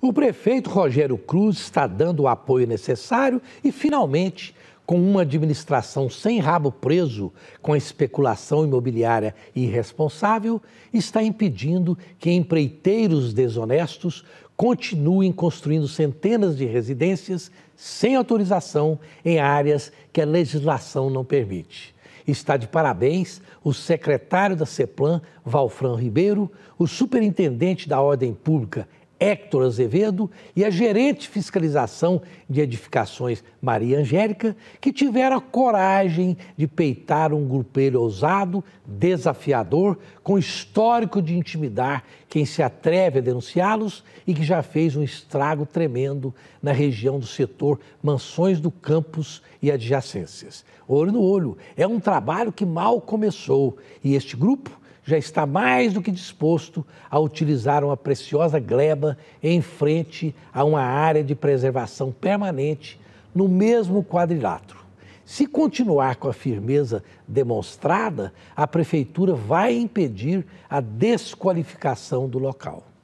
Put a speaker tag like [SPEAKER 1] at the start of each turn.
[SPEAKER 1] O prefeito Rogério Cruz está dando o apoio necessário e, finalmente, com uma administração sem rabo preso com a especulação imobiliária irresponsável, está impedindo que empreiteiros desonestos continuem construindo centenas de residências sem autorização em áreas que a legislação não permite. Está de parabéns o secretário da CEPLAN, Valfran Ribeiro, o superintendente da Ordem Pública, Héctor Azevedo e a gerente de fiscalização de edificações Maria Angélica, que tiveram a coragem de peitar um grupelho ousado, desafiador, com histórico de intimidar quem se atreve a denunciá-los e que já fez um estrago tremendo na região do setor Mansões do Campus e adjacências. Olho no olho, é um trabalho que mal começou e este grupo já está mais do que disposto a utilizar uma preciosa gleba em frente a uma área de preservação permanente no mesmo quadrilátero. Se continuar com a firmeza demonstrada, a prefeitura vai impedir a desqualificação do local.